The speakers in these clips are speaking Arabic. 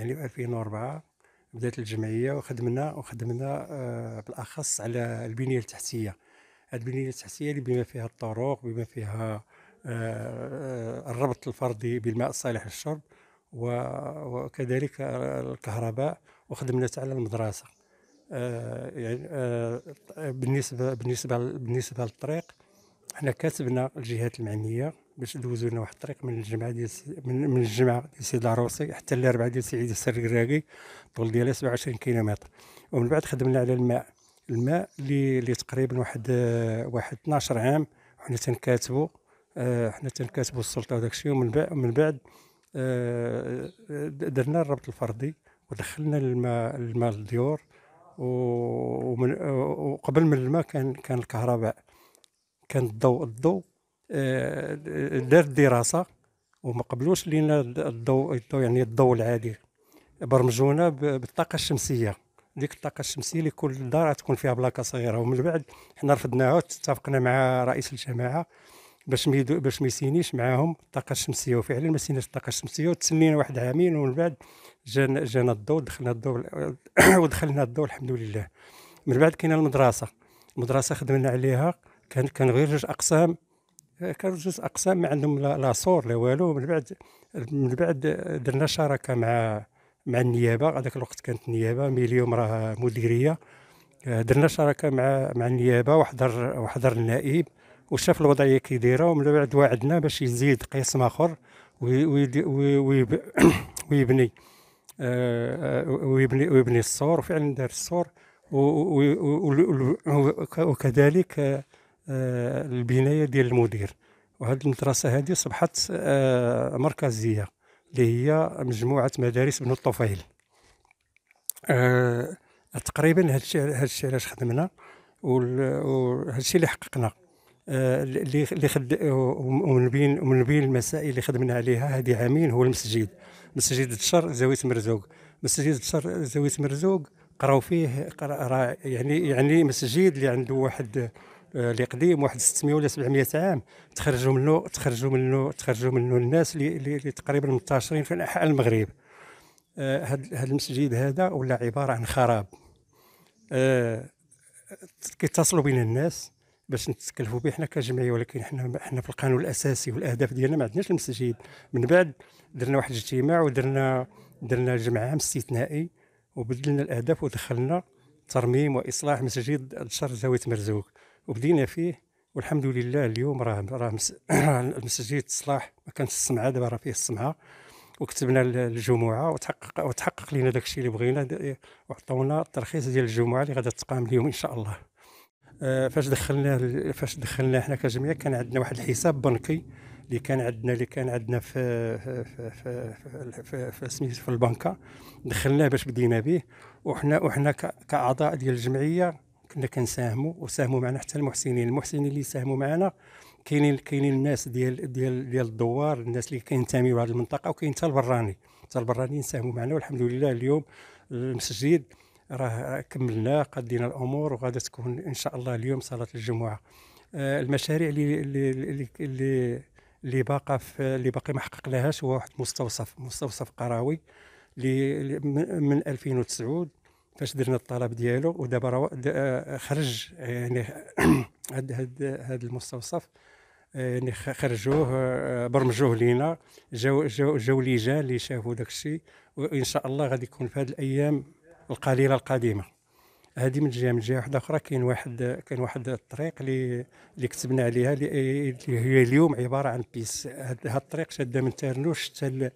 يعني في 2004 بدات الجمعيه وخدمنا وخدمنا آه، بالاخص على البنيه التحتيه البنيه التحتيه اللي بما فيها الطرق بما فيها آه، آه، الربط الفردي بالماء الصالح للشرب وكذلك الكهرباء وخدمنا على المدرسه يعني بالنسبه بالنسبه بالنسبه للطريق حنا كاتبنا الجهات المعنيه باش ندوزو لنا واحد الطريق من الجمعه ديال من, من الجمعه ديال سيدي العروسي حتى الأربعة ديال سيدي السر طول الطول ديالها 27 كيلومتر ومن بعد خدمنا على الماء الماء اللي تقريبا واحد واحد 12 عام وحنا تنكاتبو آه، حنا تنكاتبو السلطه وداك الشيء ومن بعد من آه، بعد درنا الربط الفردي ودخلنا الماء الماء للديور وقبل من الماء كان كان الكهرباء كان الضوء الضوء آه، دارت دراسه وما قبلوش لينا الضوء يعني الضوء العادي برمجونا بالطاقه الشمسيه ديك الطاقه الشمسيه اللي كل دار تكون فيها بلاكه صغيره ومن بعد حنا رفضناها اتفقنا مع رئيس الجماعه باش باش ما يسينيش معاهم الطاقه الشمسيه وفعلا ما سيناش الطاقه الشمسيه وتسنينا واحد عامين ومن بعد جانا جانا الضوء دخلنا الضوء ودخلنا الضوء الحمد لله من بعد كاينه المدرسه المدرسه خدمنا عليها كان كان غير جوج اقسام كانوا جوج اقسام ما عندهم لا سور لا والو من بعد من بعد درنا شراكه مع مع النيابه هذاك الوقت كانت النيابه مي اليوم راه مديريه درنا شراكه مع مع النيابه وحضر وحضر النائب وشاف الوضعيه كي دايره ومن بعد وعدنا باش يزيد قسم اخر آه، ويبني ويبني ويبني السور وفعلا دار السور وكذلك آه، البنايه ديال المدير وهذه المدرسه هذه اصبحت آه، مركزيه اللي هي مجموعه مدارس بن الطفيل آه، تقريبا هذا الشيء علاش خدمنا وهذا الشيء اللي حققنا اللي اللي خد ومن بين ومن بين المسائل اللي خدمنا عليها هذه عامين هو المسجد مسجد الشر زاويه مرزوق مسجد الشر زاويه مرزوق قراو فيه قرأ يعني يعني مسجد اللي عنده واحد آه، اللي قديم واحد 600 ولا 700 عام تخرجوا منه تخرجوا منه تخرجوا منه الناس اللي تقريبا منتشرين في أنحاء المغرب هذا آه، المسجد هذا ولا عبارة عن خراب آه، كيتصلوا بين الناس باش نتكلفوا به حنا كجمعيه ولكن حنا حنا في القانون الاساسي والاهداف ديالنا ما عندناش المسجد من بعد درنا واحد الاجتماع ودرنا درنا جمع عام استثنائي وبدلنا الاهداف ودخلنا ترميم واصلاح مسجد الشر زاويه مرزوق وبدينا فيه والحمد لله اليوم راه راه المسجد الصلاح ما كانت السمعه دابا راه فيه السمعه وكتبنا الجمعه وتحقق وتحقق لنا داك الشيء اللي بغينا وعطونا الترخيص ديال الجمعه اللي غادا تقام اليوم ان شاء الله آه، فاش دخلنا فاش دخلنا حنا كجمعيه كان عندنا واحد الحساب بنكي اللي كان عندنا اللي كان عندنا في في في في, في, في, في, في البنكه دخلناه باش بدينا به وحنا وحنا كاعضاء ديال الجمعيه كنا كنساهموا وساهموا معنا حتى المحسنين المحسنين اللي ساهموا معنا كاينين كاينين الناس ديال ديال ديال الدوار الناس اللي كينتميوا لهذه المنطقه وكاين حتى البراني حتى البرانيين ساهموا معنا والحمد لله اليوم المسجد راه كملنا قدينا الامور وغادي تكون ان شاء الله اليوم صلاه الجمعه آه المشاريع اللي اللي اللي, اللي اللي باقى في اللي باقي ما حققناهاش هو واحد مستوصف مستوصف قراوي من 2009 فاش درنا الطلب ديالو ودابا راه آه، خرج يعني هاد هاد هاد المستوصف يعني خرجوه آه، برمجوه لينا جاو جاو جاو لجان اللي شافوا داك الشيء وان شاء الله غادي يكون في هذه الايام القليله القادمه هذه من جهه من جهه واحده اخرى كاين واحد كاين واحد الطريق اللي اللي كتبنا عليها اللي هي اليوم عباره عن بيس هذا الطريق شاده من تارنوش حتى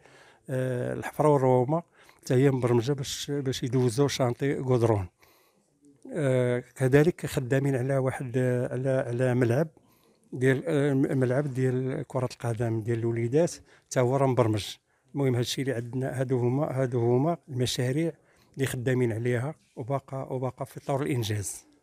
آه، الحفره والرومه حتى هي مبرمجه باش باش يدوزوا شانطي غودرون آه، كذلك خدامين على واحد على على ملعب ديال آه، ملعب ديال كره القدم ديال الوليدات حتى هو راه مبرمج المهم هادشي اللي عندنا هادو هما هادو هما المشاريع اللي خدامين عليها وباقا وباقا في طور الانجاز